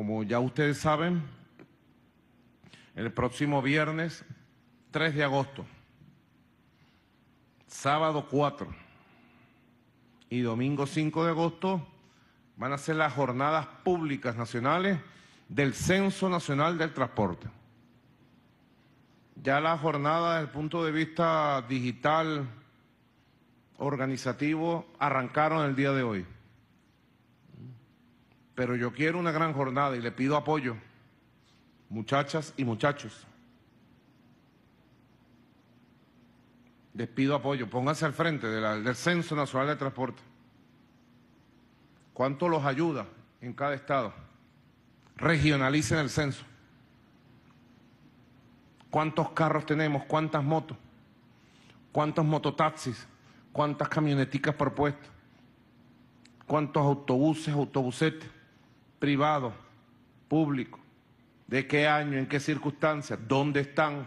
Como ya ustedes saben, el próximo viernes 3 de agosto, sábado 4 y domingo 5 de agosto van a ser las jornadas públicas nacionales del Censo Nacional del Transporte. Ya la jornada desde el punto de vista digital, organizativo, arrancaron el día de hoy pero yo quiero una gran jornada y le pido apoyo, muchachas y muchachos. Les pido apoyo, pónganse al frente del Censo Nacional de Transporte. ¿Cuánto los ayuda en cada estado? Regionalicen el censo. ¿Cuántos carros tenemos? ¿Cuántas motos? ¿Cuántos mototaxis? ¿Cuántas camioneticas por ¿Cuántos autobuses, autobusetes? privado, público, de qué año, en qué circunstancias, dónde están.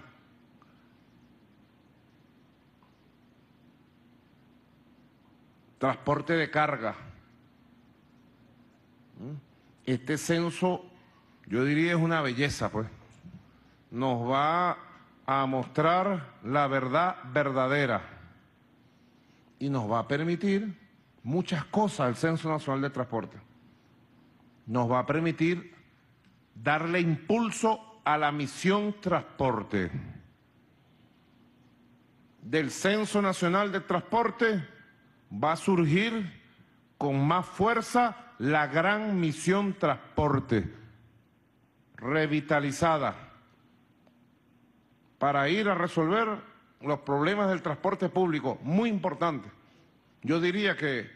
Transporte de carga. Este censo, yo diría, es una belleza, pues. Nos va a mostrar la verdad verdadera y nos va a permitir muchas cosas el Censo Nacional de Transporte nos va a permitir darle impulso a la misión transporte. Del Censo Nacional de Transporte va a surgir con más fuerza la gran misión transporte revitalizada para ir a resolver los problemas del transporte público, muy importante. Yo diría que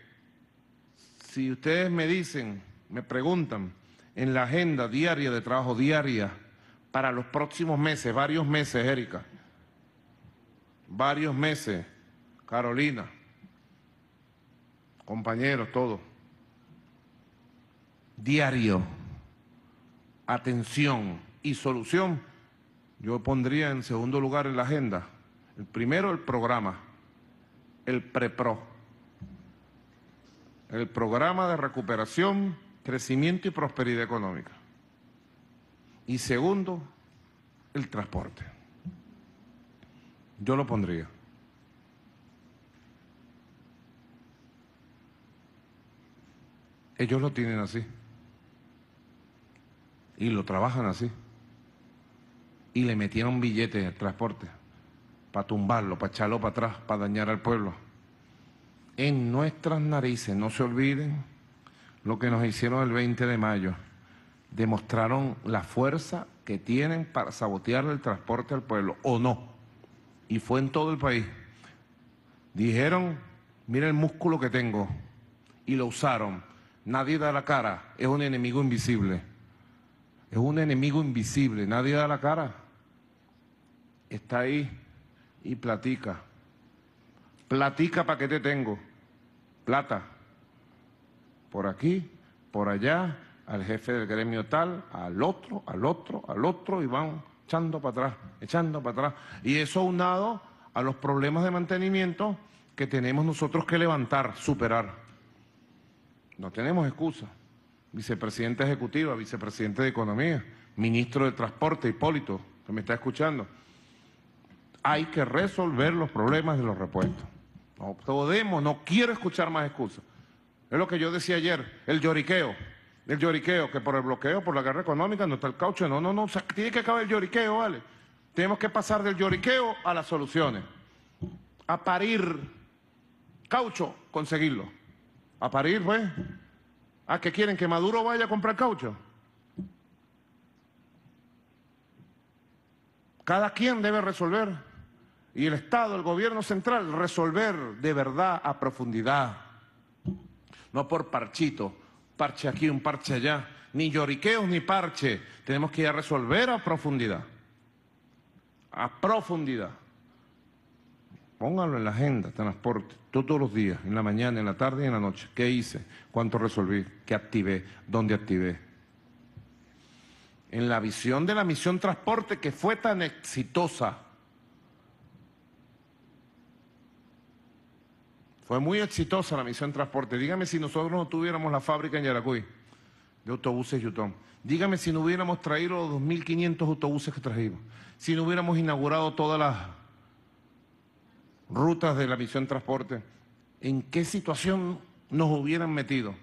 si ustedes me dicen me preguntan, en la agenda diaria de trabajo diaria para los próximos meses, varios meses, Erika, varios meses, Carolina, compañeros, todos. Diario, atención y solución, yo pondría en segundo lugar en la agenda. El primero, el programa, el PREPRO, el programa de recuperación crecimiento y prosperidad económica. Y segundo, el transporte. Yo lo pondría. Ellos lo tienen así. Y lo trabajan así. Y le metieron billetes al transporte para tumbarlo, para echarlo para atrás, para dañar al pueblo. En nuestras narices, no se olviden lo que nos hicieron el 20 de mayo. Demostraron la fuerza que tienen para sabotear el transporte al pueblo, o no. Y fue en todo el país. Dijeron, mira el músculo que tengo. Y lo usaron. Nadie da la cara. Es un enemigo invisible. Es un enemigo invisible. Nadie da la cara. Está ahí y platica. Platica para que te tengo. Plata por aquí, por allá, al jefe del gremio tal, al otro, al otro, al otro, y van echando para atrás, echando para atrás. Y eso unado a los problemas de mantenimiento que tenemos nosotros que levantar, superar. No tenemos excusa. Vicepresidente Ejecutiva, Vicepresidente de Economía, Ministro de Transporte, Hipólito, que me está escuchando. Hay que resolver los problemas de los repuestos. No podemos, no quiero escuchar más excusas. Es lo que yo decía ayer, el lloriqueo. El lloriqueo, que por el bloqueo, por la guerra económica, no está el caucho. No, no, no. tiene que acabar el lloriqueo, ¿vale? Tenemos que pasar del lloriqueo a las soluciones. A parir caucho, conseguirlo. A parir, pues. ¿A que quieren? ¿Que Maduro vaya a comprar caucho? Cada quien debe resolver. Y el Estado, el gobierno central, resolver de verdad a profundidad no por parchito, parche aquí, un parche allá, ni lloriqueos ni parche. Tenemos que ir a resolver a profundidad. A profundidad. Póngalo en la agenda, transporte, todos los días, en la mañana, en la tarde y en la noche. ¿Qué hice? ¿Cuánto resolví? ¿Qué activé? ¿Dónde activé? En la visión de la misión transporte que fue tan exitosa Fue muy exitosa la misión transporte. Dígame si nosotros no tuviéramos la fábrica en Yaracuy de autobuses Yutón. Dígame si no hubiéramos traído los 2.500 autobuses que trajimos, si no hubiéramos inaugurado todas las rutas de la misión transporte, ¿en qué situación nos hubieran metido?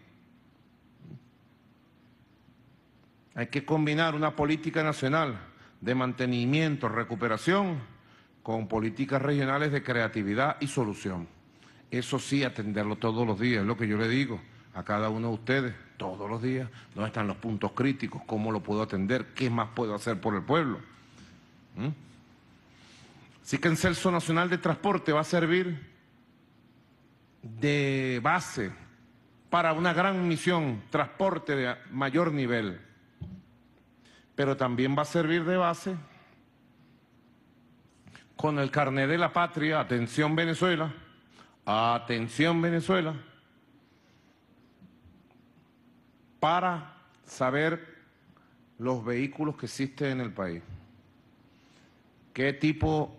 Hay que combinar una política nacional de mantenimiento, recuperación, con políticas regionales de creatividad y solución. Eso sí, atenderlo todos los días, es lo que yo le digo a cada uno de ustedes, todos los días, dónde están los puntos críticos, cómo lo puedo atender, qué más puedo hacer por el pueblo. ¿Mm? Así que el Celso Nacional de Transporte va a servir de base para una gran misión, transporte de mayor nivel, pero también va a servir de base con el carnet de la patria, atención Venezuela, Atención Venezuela, para saber los vehículos que existen en el país, qué tipo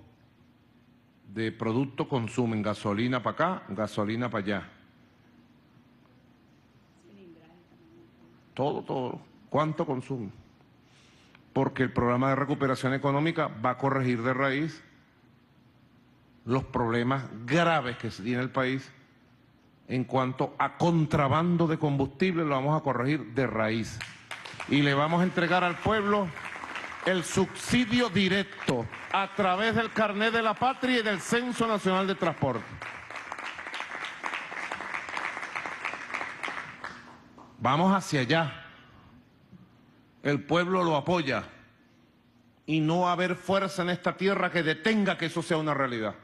de producto consumen, gasolina para acá, gasolina para allá. Todo, todo. ¿Cuánto consumen? Porque el programa de recuperación económica va a corregir de raíz los problemas graves que tiene el país en cuanto a contrabando de combustible, lo vamos a corregir de raíz. Y le vamos a entregar al pueblo el subsidio directo a través del carnet de la patria y del Censo Nacional de Transporte. Vamos hacia allá. El pueblo lo apoya y no va a haber fuerza en esta tierra que detenga que eso sea una realidad.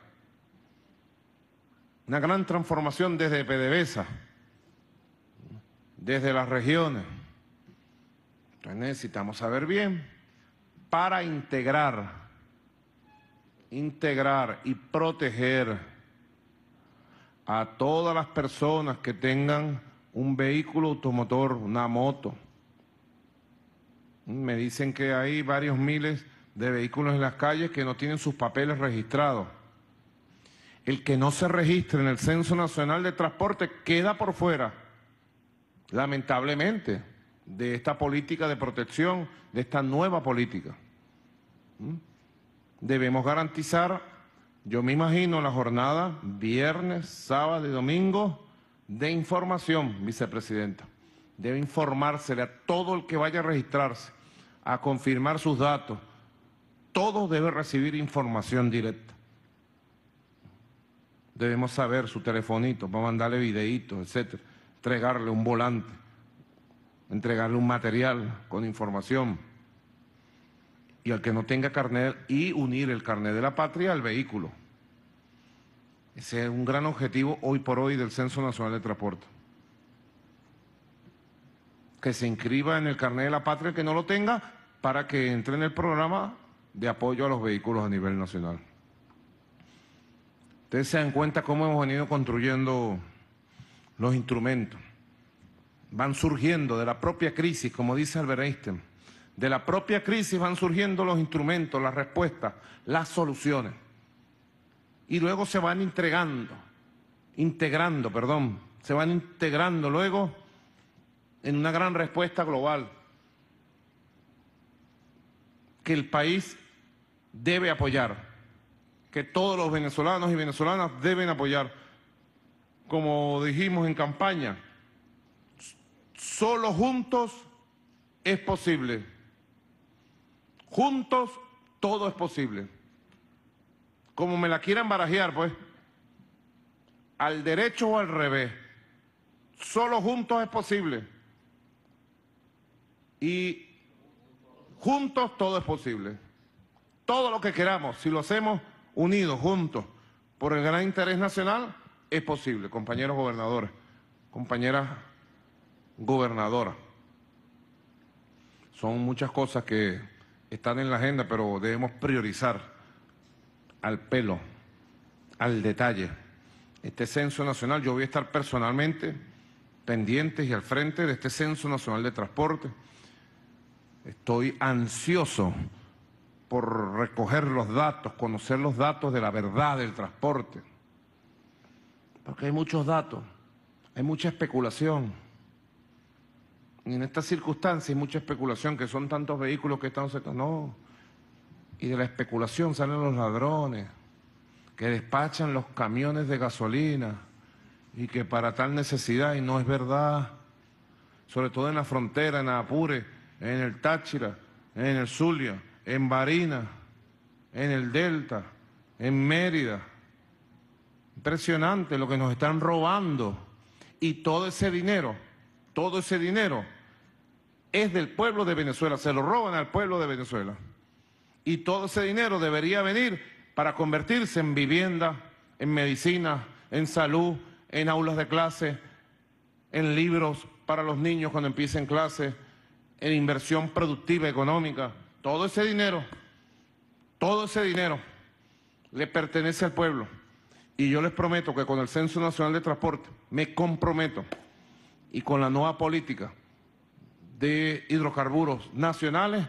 Una gran transformación desde PDVSA, desde las regiones. necesitamos saber bien para integrar, integrar y proteger a todas las personas que tengan un vehículo automotor, una moto. Me dicen que hay varios miles de vehículos en las calles que no tienen sus papeles registrados el que no se registre en el Censo Nacional de Transporte queda por fuera, lamentablemente, de esta política de protección, de esta nueva política. ¿Mm? Debemos garantizar, yo me imagino, la jornada viernes, sábado y domingo de información, vicepresidenta. Debe informársele a todo el que vaya a registrarse, a confirmar sus datos. Todo debe recibir información directa. Debemos saber su telefonito para mandarle videitos, etcétera, entregarle un volante, entregarle un material con información. Y al que no tenga carnet, y unir el carnet de la patria al vehículo. Ese es un gran objetivo hoy por hoy del Censo Nacional de Transporte. Que se inscriba en el carnet de la patria el que no lo tenga para que entre en el programa de apoyo a los vehículos a nivel nacional. Ustedes se dan cuenta cómo hemos venido construyendo los instrumentos. Van surgiendo de la propia crisis, como dice Albert Einstein. De la propia crisis van surgiendo los instrumentos, las respuestas, las soluciones. Y luego se van entregando, integrando, perdón, se van integrando luego en una gran respuesta global que el país debe apoyar que todos los venezolanos y venezolanas deben apoyar. Como dijimos en campaña, solo juntos es posible. Juntos todo es posible. Como me la quieran barajear, pues, al derecho o al revés, solo juntos es posible. Y juntos todo es posible. Todo lo que queramos, si lo hacemos unidos, juntos, por el gran interés nacional, es posible, compañeros gobernadores, compañeras gobernadoras. Son muchas cosas que están en la agenda, pero debemos priorizar al pelo, al detalle. Este censo nacional, yo voy a estar personalmente pendientes y al frente de este censo nacional de transporte. Estoy ansioso por recoger los datos, conocer los datos de la verdad del transporte. Porque hay muchos datos, hay mucha especulación. Y en estas circunstancias hay mucha especulación, que son tantos vehículos que están cerca. No. Y de la especulación salen los ladrones, que despachan los camiones de gasolina y que para tal necesidad, y no es verdad, sobre todo en la frontera, en Apure, en el Táchira, en el Zulia, en Barina, en el Delta, en Mérida. Impresionante lo que nos están robando. Y todo ese dinero, todo ese dinero es del pueblo de Venezuela, se lo roban al pueblo de Venezuela. Y todo ese dinero debería venir para convertirse en vivienda, en medicina, en salud, en aulas de clase, en libros para los niños cuando empiecen clase, en inversión productiva económica. Todo ese dinero, todo ese dinero le pertenece al pueblo. Y yo les prometo que con el Censo Nacional de Transporte me comprometo y con la nueva política de hidrocarburos nacionales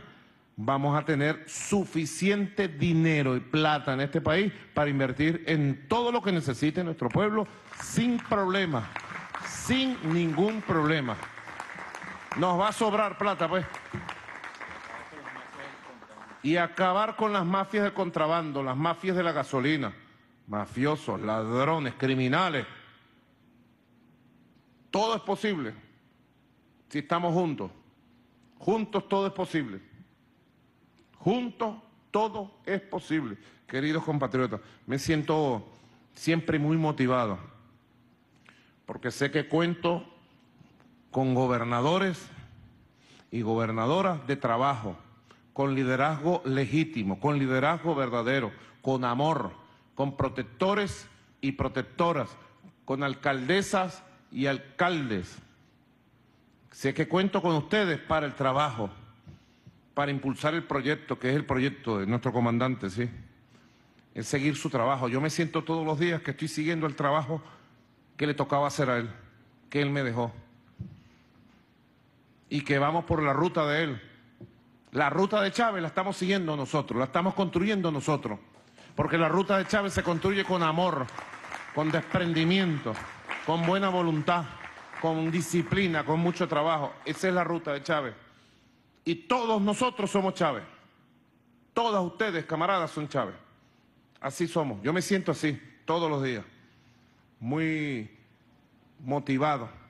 vamos a tener suficiente dinero y plata en este país para invertir en todo lo que necesite nuestro pueblo sin problema, sin ningún problema. Nos va a sobrar plata, pues y acabar con las mafias de contrabando, las mafias de la gasolina, mafiosos, ladrones, criminales. Todo es posible si estamos juntos. Juntos todo es posible. Juntos todo es posible. Queridos compatriotas, me siento siempre muy motivado porque sé que cuento con gobernadores y gobernadoras de trabajo con liderazgo legítimo, con liderazgo verdadero, con amor, con protectores y protectoras, con alcaldesas y alcaldes. Sé que cuento con ustedes para el trabajo, para impulsar el proyecto, que es el proyecto de nuestro comandante, ¿sí? Es seguir su trabajo. Yo me siento todos los días que estoy siguiendo el trabajo que le tocaba hacer a él, que él me dejó. Y que vamos por la ruta de él la ruta de Chávez la estamos siguiendo nosotros, la estamos construyendo nosotros, porque la ruta de Chávez se construye con amor, con desprendimiento, con buena voluntad, con disciplina, con mucho trabajo. Esa es la ruta de Chávez. Y todos nosotros somos Chávez. Todas ustedes, camaradas, son Chávez. Así somos. Yo me siento así todos los días. Muy motivado